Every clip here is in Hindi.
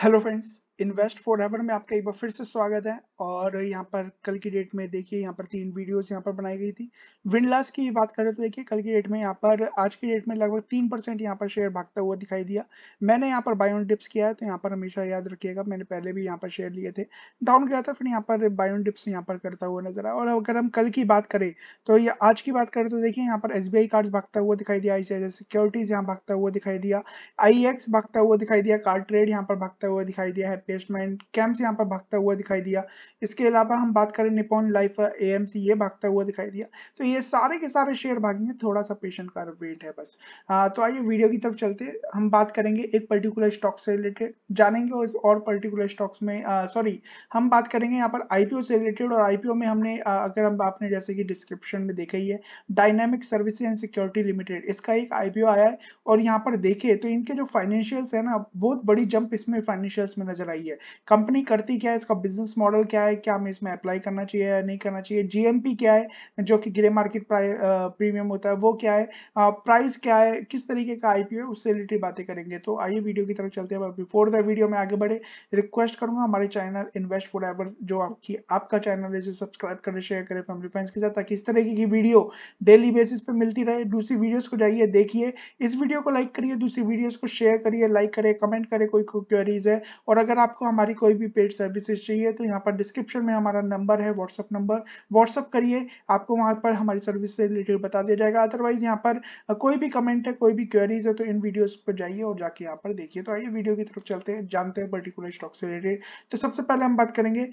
Hello friends, invest for ever में आपका एक बार फिर से स्वागत है और यहाँ पर कल की डेट में देखिए यहाँ पर तीन वीडियोस यहाँ पर बनाई गई थी विन लॉस की बात करें तो देखिए कल की डेट में यहाँ पर आज की डेट में लगभग तीन परसेंट यहाँ पर शेयर भागता हुआ दिखाई दिया मैंने यहाँ पर बायोन डिप्स किया है तो यहाँ पर हमेशा याद रखिएगा मैंने पहले भी यहाँ पर शेयर लिए थे डाउन गया था फिर यहाँ पर बायोन डिप्स यहाँ पर करता हुआ नजर आया और अगर हम कल की बात करें तो ये आज की बात करें तो देखिए यहाँ पर एस बी भागता हुआ दिखाई दिया आई सिक्योरिटीज यहाँ भागता हुआ दिखाई दिया आई भागता हुआ दिखाई दिया कार ट्रेड यहाँ पर भागता हुआ दिखाई दिया है प्लेसमेंट कैम्स यहाँ पर भागता हुआ दिखाई दिया इसके अलावा हम बात करें निपॉन लाइफ ए ये भागता हुआ दिखाई दिया तो ये सारे के सारे शेयर भागेंगे थोड़ा सा पेशेंट का वेट है बस आ, तो आइए वीडियो की तरफ चलते हम बात करेंगे एक पर्टिकुलर स्टॉक से रिलेटेड जानेंगे और, और पर्टिकुलर स्टॉक्स में सॉरी हम बात करेंगे यहाँ पर आईपीओ से रिलेटेड और आईपीओ में हमने आ, अगर हम आपने जैसे कि डिस्क्रिप्शन में देखा ही है dynamic service and security limited इसका एक आईपीओ आया है और यहाँ पर देखे तो इनके जो फाइनेंशियल्स है ना बहुत बड़ी जंप इसमें फाइनेंशियल्स में नजर आई रही है कंपनी करती क्या है इसका बिजनेस मॉडल क्या है क्या हमें इसमें अप्लाई करना चाहिए या नहीं करना चाहिए जीएमपी क्या है जो कि ग्रे मार्केट प्रीमियम होता है वो क्या है प्राइस क्या है किस तरीके का आईपीओ है उससे रिलेटेड बातें करेंगे तो आइए वीडियो की तरफ चलते हैं बिफोर द वीडियो में आगे बढ़े रिक्वेस्ट करूंगा हमारे चैनल इन्वेस्ट फॉर एवर जो आपकी आपका चैनल है सब्सक्राइब करें शेयर करें फैमिली फ्रेंड्स के साथ ताकि इस तरीके की वीडियो डेली बेसिस पे मिलती रहे दूसरी वीडियोस को जाइए देखिए इस वीडियो को लाइक करिए दूसरी वीडियोस को शेयर करिए लाइक करिए कमेंट करें कोई क्वेरीज है और अगर आप आपको हमारी कोई भी पेड सर्विसेज चाहिए तो यहाँ पर डिस्क्रिप्शन में हमारा नंबर है व्हाट्सअप नंबर व्हाट्सअप करिए आपको वहाँ पर हमारी सर्विस से रिलेटेड बता दिया जाएगा अदरवाइज यहाँ पर कोई भी कमेंट है कोई भी क्वेरीज है तो इन वीडियोज पर जाइए और जाके यहाँ पर देखिए तो आइए वीडियो की तरफ चलते हैं जानते हैं पर्टिकुलर स्टॉक से रिलेटेड तो सबसे पहले हम बात करेंगे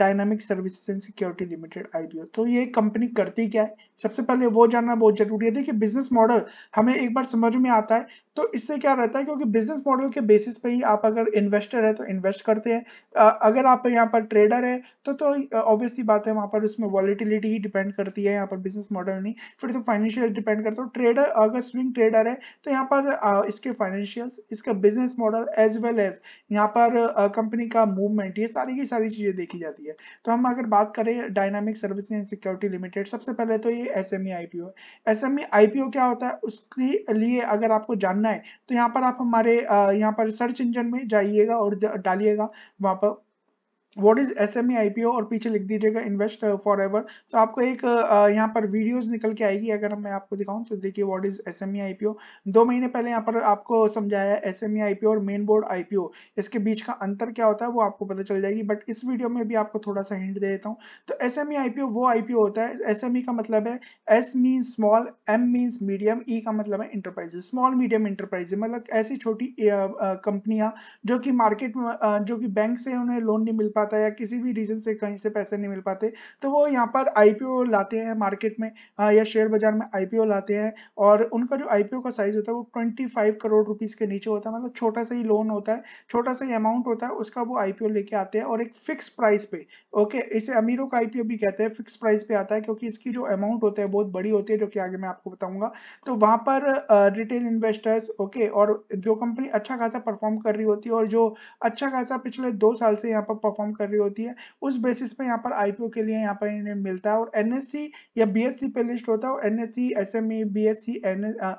dynamic services and security limited IPO तो ये कंपनी करती क्या है सबसे पहले वो जानना बहुत जरूरी है देखिए बिजनेस मॉडल हमें एक बार समझ में आता है तो इससे क्या रहता है क्योंकि बिजनेस मॉडल के बेसिस पे ही आप अगर इन्वेस्टर है तो इन्वेस्ट करते हैं अगर आप यहाँ पर ट्रेडर है तो तो ऑब्वियसली बात है वहाँ पर उसमें वॉलिटिलिटी ही डिपेंड करती है यहाँ पर बिजनेस मॉडल नहीं फिर तो फाइनेंशियल डिपेंड करता है ट्रेडर तो अगर स्विंग ट्रेडर है तो यहाँ पर इसके फाइनेंशियल इसका business model as well as यहाँ पर कंपनी का मूवमेंट ये सारी की सारी चीज़ें देखी जाती है तो हम अगर बात करें dynamic service and security limited सबसे पहले तो ये एस एम e है एस एम e क्या होता है उसके लिए अगर आपको जानना करना है तो यहाँ पर आप हमारे यहाँ पर सर्च इंजन में जाइएगा और डालिएगा वहाँ पर what is S M E I P O और पीछे लिख दीजिएगा इन्वेस्ट फॉर एवर तो आपको एक यहाँ पर वीडियोज निकल के आएगी अगर मैं आपको दिखाऊं तो देखिए what is S M E I P O दो महीने पहले यहाँ पर आपको समझाया S M E I P O और main board I P O इसके बीच का अंतर क्या होता है वो आपको पता चल जाएगी बट इस वीडियो में भी आपको थोड़ा सा हिंट दे देता हूँ तो S M E I P O वो आई पी ओ होता है एस एम ई का मतलब है S means small M means medium E का मतलब है इंटरप्राइजेज स्मॉल मीडियम इंटरप्राइजेज मतलब ऐसी छोटी कंपनियाँ जो कि मार्केट जो कि बैंक से उन्हें लोन नहीं मिल पा पाता है या किसी भी रीजन से कहीं से पैसे नहीं मिल पाते तो वो यहाँ पर आईपीओ लाते हैं मार्केट में हाँ, या शेयर बाजार में आईपीओ लाते हैं और उनका जो आईपीओ का साइज होता है वो ट्वेंटी फाइव करोड़ रुपीज के नीचे होता है मतलब छोटा सा ही लोन होता है छोटा सा ही अमाउंट होता है उसका वो आईपीओ लेके आते हैं और एक फिक्स प्राइस पे ओके इसे अमीरों का आईपीओ भी कहते हैं फिक्स प्राइस पे आता है क्योंकि इसकी जो अमाउंट होता है बहुत बड़ी होती है जो कि आगे मैं आपको बताऊंगा तो वहां पर रिटेल इन्वेस्टर्स ओके और जो कंपनी अच्छा खासा परफॉर्म कर रही होती है और जो अच्छा खासा पिछले दो साल से यहाँ पर परफॉर्म कर रही होती है उस बेसिस पे यहाँ पर आईपीओ के लिए यहाँ पर इन्हें मिलता है और एनएससी या बीएससी पे लिस्ट होता है और एनएससी एसएमई बीएससी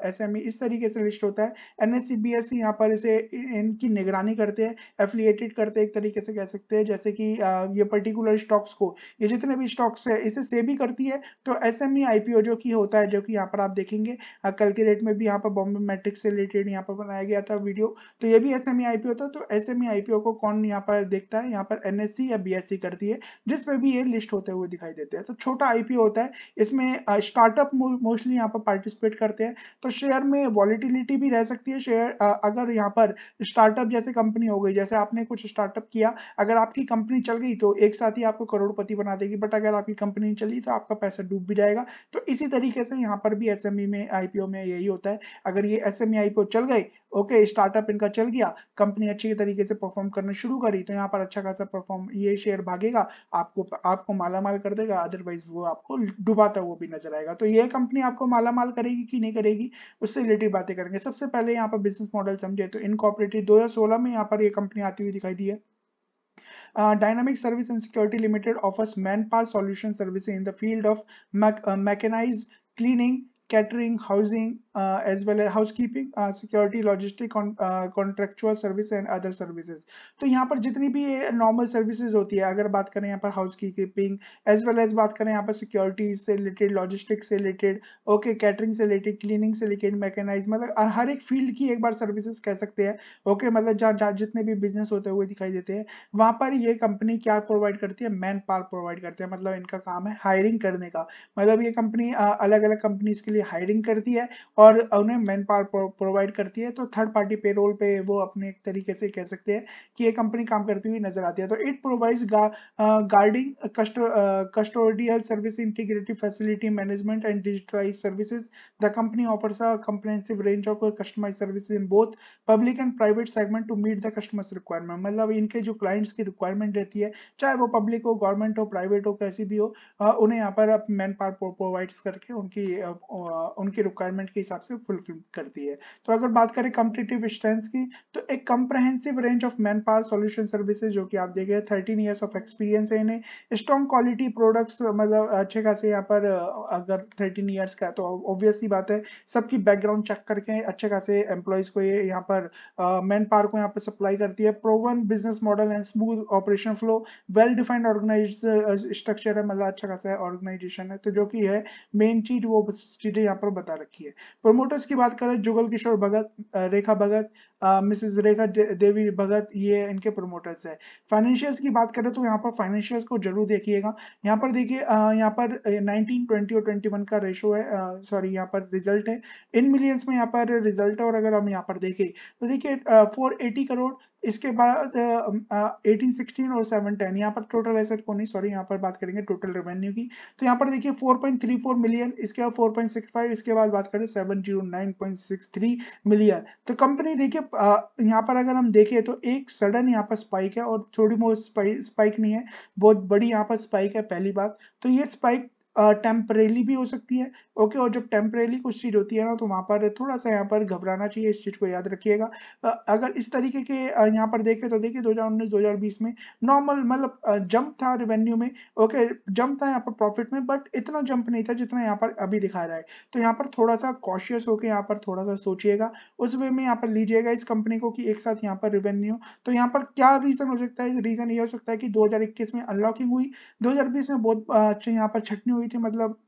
एसएमई इस तरीके से लिस्ट होता है एनएससी बीएससी यहाँ पर इसे इनकी निगरानी करते हैं एफिलियेटेड करते हैं एक तरीके से कह सकते हैं जैसे कि ये पर्टिकुलर स्टॉक्स को ये जितने भी स्टॉक्स है इसे से भी करती है तो एस एम e, जो की होता है जो कि यहाँ पर आप देखेंगे कल के डेट में भी यहाँ पर बॉम्बे मेट्रिक से रिलेटेड यहाँ पर बनाया गया था वीडियो तो ये भी एस एम e, था तो एस एम e, को कौन यहाँ पर देखता है यहाँ पर एन एमएससी या बीएससी करती है जिसमें भी ये लिस्ट होते हुए दिखाई देते हैं तो छोटा आईपीओ होता है इसमें स्टार्टअप मोस्टली यहाँ पर पार्टिसिपेट करते हैं तो शेयर में वॉलिटिलिटी भी रह सकती है शेयर अगर यहाँ पर स्टार्टअप जैसे कंपनी हो गई जैसे आपने कुछ स्टार्टअप किया अगर आपकी कंपनी चल गई तो एक साथ ही आपको करोड़पति बना देगी बट अगर आपकी कंपनी चली तो आपका पैसा डूब भी जाएगा तो इसी तरीके से यहाँ पर भी एसएमई e में आईपीओ में यही होता है अगर ये एसएमई आईपीओ e चल गए ओके स्टार्टअप इनका चल गया कंपनी अच्छी तरीके से परफॉर्म करना शुरू करी तो यहाँ पर अच्छा खासा परफॉर्म ये शेयर भागेगा आपको आपको माला माल कर देगा अदरवाइज वो आपको डुबाता हुआ भी नजर आएगा तो ये कंपनी आपको माला माल करेगी कि नहीं करेगी उससे रिलेटेड बातें करेंगे सबसे पहले यहाँ पर बिजनेस मॉडल समझे तो इनकॉपरेटिव दो में यहाँ पर ये कंपनी आती हुई दिखाई दी है service and security limited offers man power solution service in the field of mechanize cleaning catering housing uh, as well as housekeeping, uh, security, logistic, con, uh, contractual service and other services. to yahan par jitni bhi normal services hoti hai agar baat kare yahan par housekeeping as well as baat kare yahan par security se related, logistics se related, okay catering se related, cleaning se related, mechanized matlab har ek field ki ek bar services keh sakte hai okay matlab jahan jahan jitne bhi business होते हुए दिखाई देते हैं वहाँ पर ये कंपनी क्या प्रोवाइड करती है मैन पावर प्रोवाइड करती है मतलब इनका काम है हायरिंग करने का मतलब ये company alag alag companies ke liye hiring karti hai और और उन्हें मैन पावर प्रोवाइड करती है तो थर्ड पार्टी पेरोल पे वो अपने एक तरीके से कह सकते हैं कि ये कंपनी काम करती हुई नजर आती है तो it provides guarding custodial service integrative facility management and digitalize services the company offers a comprehensive range of customize service in both public and private segment to meet the customers requirement मतलब इनके जो क्लाइंट्स की रिक्वायरमेंट रहती है चाहे वो पब्लिक हो गवर्नमेंट हो प्राइवेट हो कैसी भी हो उन्हें यहाँ पर मैन पावर प्रोवाइड करके उनकी उनकी रिक्वायरमेंट के हिसाब हिसाब से फुलफिल करती है तो अगर बात करें कम्पिटेटिव स्ट्रेंथ की तो एक comprehensive range of man power solution services जो कि आप देख रहे हैं थर्टीन ईयर्स ऑफ एक्सपीरियंस है इन्हें स्ट्रॉन्ग क्वालिटी प्रोडक्ट्स मतलब अच्छे खासे यहाँ पर अगर थर्टीन ईयर्स का तो ऑब्वियसली बात है सबकी बैकग्राउंड चेक करके अच्छे खासे एम्प्लॉयज को ये यहाँ पर मैन पावर को यहाँ पर सप्लाई करती है proven business model and smooth operation flow well defined organize structure है मतलब अच्छा खासा है ऑर्गेनाइजेशन है तो जो कि है मेन चीज वो चीजें यहाँ पर बता रखी है प्रमोटर्स की बात करें जुगल किशोर भगत रेखा भगत मिसेस रेखा देवी भगत ये इनके प्रमोटर्स है फाइनेंशियल्स की बात करें तो यहाँ पर फाइनेंशियल्स को जरूर देखिएगा यहाँ पर देखिए यहाँ पर 19, 20 और 21 का रेशो है सॉरी यहाँ पर रिजल्ट है इन मिलियंस में यहाँ पर रिजल्ट है और अगर हम यहाँ पर देखें तो देखिए फोर करोड़ इसके बाद एटीन सिक्सटीन और सेवन टेन यहाँ पर टोटल एसेट को नहीं सॉरी यहाँ पर बात करेंगे टोटल रेवेन्यू की तो यहाँ पर देखिए 4.34 मिलियन इसके बाद 4.65 इसके बाद बात करें सेवन जीरो मिलियन तो कंपनी देखिए यहाँ पर अगर हम देखें तो एक सडन यहाँ पर स्पाइक है और थोड़ी बहुत स्पाइक नहीं है बहुत बड़ी यहाँ पर स्पाइक है पहली बात तो ये स्पाइक टेम्परेली भी हो सकती है ओके और जब टेम्परेली कुछ चीज़ होती है ना तो वहाँ पर थोड़ा सा यहाँ पर घबराना चाहिए इस चीज़ को याद रखिएगा अगर इस तरीके के यहाँ पर देखें तो देखिए 2019 2020 में नॉर्मल मतलब जंप था रेवेन्यू में ओके जंप था यहाँ पर प्रॉफिट में बट इतना जंप नहीं था जितना यहाँ पर अभी दिखा रहा है तो यहाँ पर थोड़ा सा कॉशियस होकर यहाँ पर थोड़ा सा सोचिएगा उस वे में यहाँ पर लीजिएगा इस कंपनी को कि एक साथ यहाँ पर रेवेन्यू तो यहाँ पर क्या रीज़न हो सकता है रीज़न ये हो सकता है कि दो में अनलॉकिंग हुई दो में बहुत यहाँ पर छटनी हुई हुई थी मतलब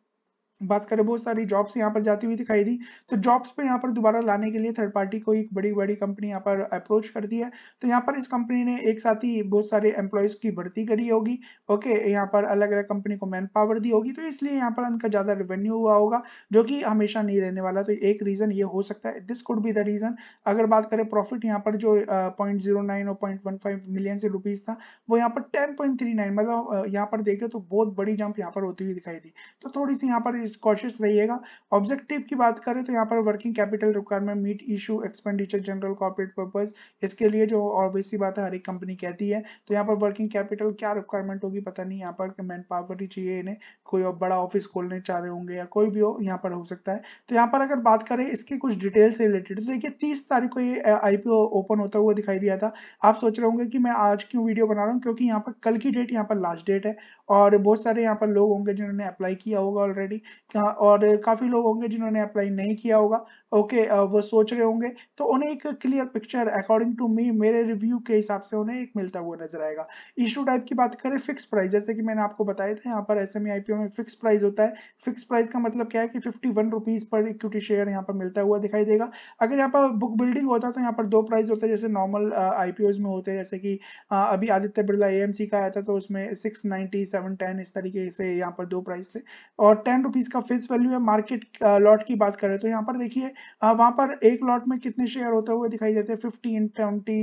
बात करें बहुत सारी जॉब्स यहाँ पर जाती हुई दिखाई दी तो जॉब्स पे यहाँ पर दोबारा लाने के लिए थर्ड पार्टी को एक बड़ी बड़ी कंपनी यहाँ पर अप्रोच कर दी है तो यहाँ पर इस कंपनी ने एक साथ ही बहुत सारे एम्प्लॉयज की भर्ती करी होगी ओके यहाँ पर अलग अलग कंपनी को मैन पावर दी होगी तो इसलिए यहाँ पर उनका ज़्यादा रेवेन्यू हुआ होगा जो कि हमेशा नहीं रहने वाला तो एक रीज़न ये हो सकता है this could be the reason अगर बात करें प्रॉफिट यहाँ पर जो पॉइंट जीरो नाइन और पॉइंट वन फाइव मिलियन से रुपीज़ था वो यहाँ पर टेन पॉइंट थ्री नाइन मतलब यहाँ पर देखे तो बहुत बड़ी जंप यहाँ पर होती हुई दिखाई दी तो थोड़ी सी यहाँ पर इस कॉशियस रहिएगा ऑब्जेक्टिव की बात करें तो यहाँ पर working capital requirement meet issue expenditure general corporate purpose इसके लिए जो ऑब्वियसली बात है हर एक कंपनी कहती है तो यहाँ पर वर्किंग कैपिटल क्या रिक्वायरमेंट होगी पता नहीं यहाँ पर मैन पावर ही चाहिए इन्हें कोई बड़ा ऑफिस खोलने चाह रहे होंगे या कोई भी हो यहाँ पर हो सकता है तो यहाँ पर अगर बात करें इसके कुछ डिटेल से रिलेटेड तो देखिए तीस तारीख को ये आईपीओ ओपन होता हुआ दिखाई दिया था आप सोच रहे होंगे कि मैं आज क्यों वीडियो बना रहा हूँ क्योंकि यहाँ पर कल की डेट यहाँ पर लास्ट डेट है और बहुत सारे यहाँ पर लोग होंगे जिन्होंने अप्लाई किया होगा ऑलरेडी और काफ़ी लोग होंगे जिन्होंने अप्लाई नहीं किया होगा ओके वो सोच रहे होंगे तो उन्हें एक clear picture according to me मेरे रिव्यू के हिसाब से उन्हें एक मिलता हुआ नजर आएगा इशू टाइप की बात करें फिक्स प्राइस जैसे कि मैंने आपको बताया था यहाँ पर एस एम e, में फिक्स प्राइस होता है फिक्स प्राइस का मतलब क्या है कि फिफ्टी वन पर इक्विटी शेयर यहाँ पर मिलता हुआ दिखाई देगा अगर यहाँ पर बुक बिल्डिंग होता तो यहाँ पर दो प्राइस होते हैं जैसे नॉर्मल आई में होते हैं जैसे कि अभी आदित्य बिरला ए का आया था तो उसमें सिक्स नाइनटी इस तरीके से यहाँ पर दो प्राइस थे और टेन रुपीज इसका फेस वैल्यू है मार्केट लॉट की बात करें तो यहाँ पर देखिए uh, वहां पर एक लॉट में कितने शेयर होते हुए दिखाई देते हैं फिफ्टीन ट्वेंटी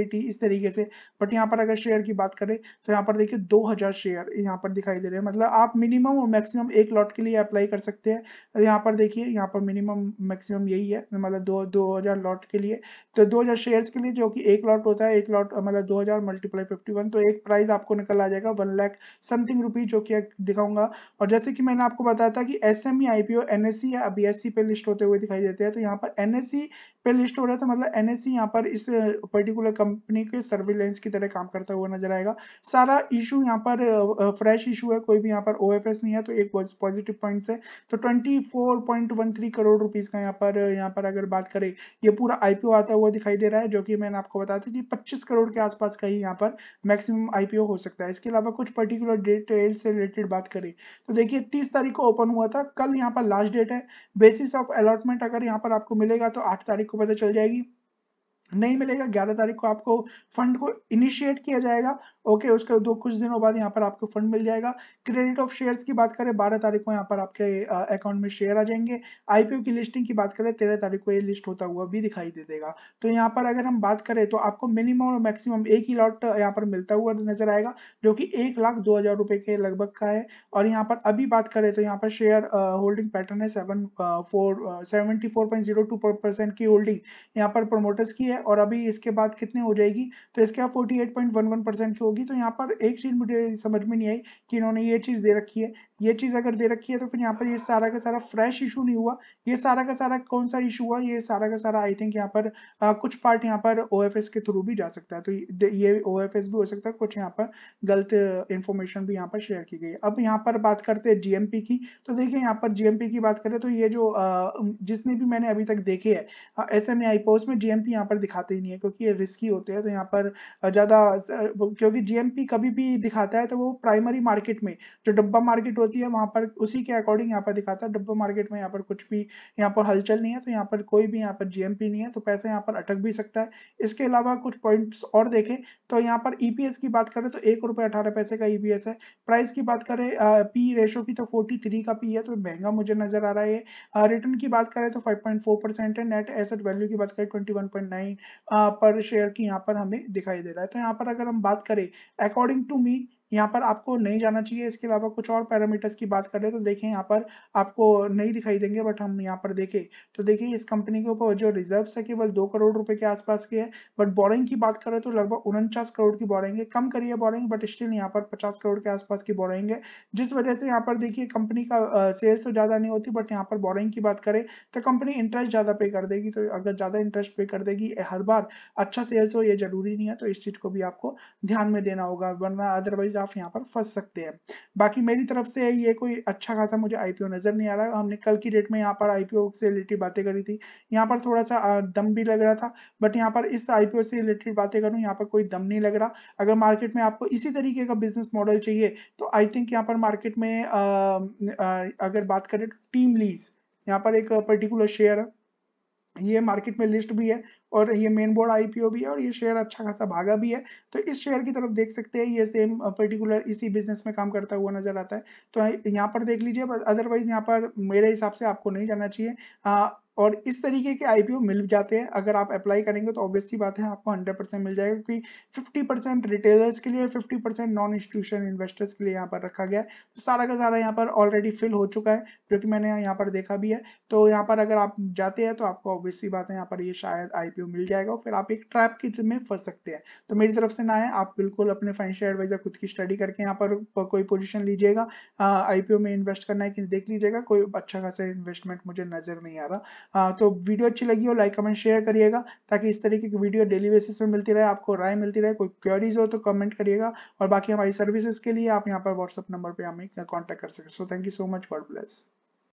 एटी इस तरीके से बट यहाँ पर अगर शेयर की बात करें तो यहाँ पर देखिए दो हजार शेयर यहाँ पर दिखाई दे रहे हैं मतलब आप मिनिमम और मैक्सिमम एक लॉट के लिए अप्लाई कर सकते हैं तो यहाँ पर देखिए यहाँ पर मिनिमम मैक्सिमम यही है मतलब दो दो लॉट के लिए तो दो हजार के लिए जो कि एक लॉट होता है एक लॉट मतलब दो हजार मल्टीप्लाई फिफ्टी तो एक प्राइस आपको निकल आ जाएगा वन लैख समथिंग रुपीज जो कि दिखाऊंगा और जैसे कि मैंने आपको बताया था कि S M E I P O N S C या बी एस सी पे लिस्ट होते हुए दिखाई देते हैं तो यहाँ पर एन एस सी पे लिस्ट हो रहा था तो मतलब एनएससी e यहाँ पर इस पर्टिकुलर कंपनी के सर्विलेंस की तरह काम करता हुआ नजर आएगा सारा इशू यहाँ पर फ्रेश इशू है कोई भी यहाँ पर ओ नहीं है तो एक पॉजिटिव पॉइंट है तो ट्वेंटी करोड़ रुपीज का यहाँ पर यहाँ पर अगर बात करें ये पूरा आईपीओ आता हुआ दिखाई दे रहा है जो कि मैंने आपको बताया था कि पच्चीस करोड़ के आसपास का ही यहाँ पर मैक्सिमम आईपीओ हो सकता है इसके अलावा कुछ पर्टिकुलर डिटेल से रिलेटेड बात करें तो देखिए तीस तारीख को ओपन हुआ था कल यहाँ पर लास्ट डेट है बेसिस ऑफ अलॉटमेंट अगर यहाँ पर आपको मिलेगा तो आठ तारीख को पता चल जाएगी नहीं मिलेगा ग्यारह तारीख को आपको फंड को इनिशिएट किया जाएगा ओके उसके दो कुछ दिनों बाद यहाँ पर आपको फंड मिल जाएगा क्रेडिट ऑफ शेयर्स की बात करें बारह तारीख को यहाँ पर आपके अकाउंट में शेयर आ जाएंगे आईपीओ की लिस्टिंग की बात करें तेरह तारीख को ये लिस्ट होता हुआ भी दिखाई दे देगा तो यहाँ पर अगर हम बात करें तो आपको मिनिमम और मैक्सिमम एक ही लॉट यहाँ पर मिलता हुआ नजर आएगा जो की एक लाख दो हजार रुपए के लगभग का है और यहाँ पर अभी बात करें तो यहाँ पर शेयर होल्डिंग पैटर्न है seven four seventy four point zero two percent की होल्डिंग यहाँ पर प्रोमोटर्स की है और अभी इसके बाद कितने हो जाएगी तो इसके वन वन परसेंट की होगी तो यहाँ पर एक चीज़ मुझे समझ में नहीं आई कि इन्होंने ये चीज़ दे रखी है ये चीज अगर दे रखी है तो फिर यहाँ पर ये सारा का सारा फ्रेश इशू नहीं हुआ ये सारा का सारा कौन सा इशू हुआ ये सारा का सारा आई थिंक यहाँ पर आ, कुछ पार्ट यहाँ पर ओ के थ्रू भी जा सकता है तो ये ओ भी हो सकता है कुछ यहाँ पर गलत इन्फॉर्मेशन भी यहाँ पर शेयर की गई अब यहाँ पर बात करते हैं जीएमपी की तो देखिए यहाँ पर जीएमपी की बात करें तो ये जो जितने भी मैंने अभी तक देखे है एस एम में जीएमपी यहाँ पर दिखाते ही नहीं है क्योंकि ये रिस्की होते हैं तो यहाँ पर ज़्यादा क्योंकि जीएमपी कभी भी दिखाता है तो वो प्राइमरी मार्केट में जो डब्बा मार्केट होती है वहां पर उसी के अकॉर्डिंग यहाँ पर दिखाता है डब्बो मार्केट में यहाँ पर कुछ भी यहाँ पर हलचल नहीं है तो यहाँ पर कोई भी यहाँ पर जीएमपी नहीं है तो पैसा यहाँ पर अटक भी सकता है इसके अलावा कुछ पॉइंट और देखें तो यहाँ पर ईपीएस e की बात करें तो एक रुपये अठारह पैसे का ईपीएस e है प्राइस की बात करें पी रेशो की तो फोर्टी का पी है तो महंगा मुझे नजर आ रहा है रिटर्न की बात करें तो फाइव है नेट एसेट वैल्यू की बात करें ट्वेंटी पर शेयर की यहाँ पर हमें दिखाई दे रहा है तो यहाँ पर अगर हम बात करें अकॉर्डिंग टू मी यहाँ पर आपको नहीं जाना चाहिए इसके अलावा कुछ और पैरामीटर्स की बात करें तो देखें यहाँ पर आपको नहीं दिखाई देंगे बट हम यहाँ पर देखें तो देखिए इस कंपनी के ऊपर जो रिजर्व है केवल दो करोड़ रुपए के आसपास की है बट बोरिंग की बात करें तो लगभग उनचास करोड़ की बोरिंग है कम करिए बोरिंग बट स्टिल यहाँ पर पचास करोड़ के आसपास की बोरिंग है जिस वजह से यहाँ पर देखिए कंपनी का शेयर तो ज्यादा नहीं होती बट यहाँ पर बोरिंग की बात करें तो कंपनी इंटरेस्ट ज्यादा पे कर देगी तो अगर ज्यादा इंटरेस्ट पे कर देगी हर बार अच्छा शेयर हो ये जरूरी नहीं है तो इस चीज को भी आपको ध्यान में देना होगा वरना अदरवाइज आप यहाँ पर फंस सकते हैं बाकी मेरी तरफ से ये कोई अच्छा खासा मुझे आईपीओ नजर नहीं आ रहा है हमने कल की डेट में यहाँ पर आईपीओ से रिलेटेड बातें करी थी यहाँ पर थोड़ा सा दम भी लग रहा था बट यहाँ पर इस आईपीओ से रिलेटेड बातें करूँ यहाँ पर कोई दम नहीं लग रहा अगर मार्केट में आपको इसी तरीके का बिजनेस मॉडल चाहिए तो आई थिंक यहाँ पर मार्केट में अगर बात करें टीम तो लीज यहाँ पर एक पर्टिकुलर शेयर है ये मार्केट में लिस्ट भी है और ये मेन बोर्ड आईपीओ भी है और ये शेयर अच्छा खासा भागा भी है तो इस शेयर की तरफ देख सकते हैं ये सेम पर्टिकुलर इसी बिजनेस में काम करता हुआ नजर आता है तो यहाँ पर देख लीजिए अदरवाइज यहाँ पर मेरे हिसाब से आपको नहीं जाना चाहिए हाँ, और इस तरीके के आईपीओ मिल जाते हैं अगर आप अप्लाई करेंगे तो ऑब्वियसली बात है आपको 100 परसेंट मिल जाएगा क्योंकि 50 परसेंट रिटेलर्स के लिए 50 परसेंट नॉन इंस्टीट्यूशन इन्वेस्टर्स के लिए यहाँ पर रखा गया है तो सारा का सारा यहाँ पर ऑलरेडी फिल हो चुका है जो कि मैंने यहाँ पर देखा भी है तो यहाँ पर अगर आप जाते हैं तो आपको ऑब्वियसली बात है यहाँ पर ये शायद आई मिल जाएगा फिर आप एक ट्रैप की में फंस सकते हैं तो मेरी तरफ से ना है आप बिल्कुल अपने फाइनेंशियल एडवाइजर खुद की स्टडी करके यहाँ पर कोई पोजिशन लीजिएगा आई हाँ, में इन्वेस्ट करना है कि देख लीजिएगा कोई अच्छा खासा इन्वेस्टमेंट मुझे नजर नहीं आ रहा हाँ तो वीडियो अच्छी लगी हो लाइक कमेंट शेयर करिएगा ताकि इस तरीके की वीडियो डेली बेसिस में मिलती रहे आपको राय मिलती रहे कोई क्वेरीज हो तो कमेंट करिएगा और बाकी हमारी सर्विसेज के लिए आप यहाँ पर व्हाट्सअप नंबर पर हमें कॉन्टैक्ट कर सकते so thank you so much God bless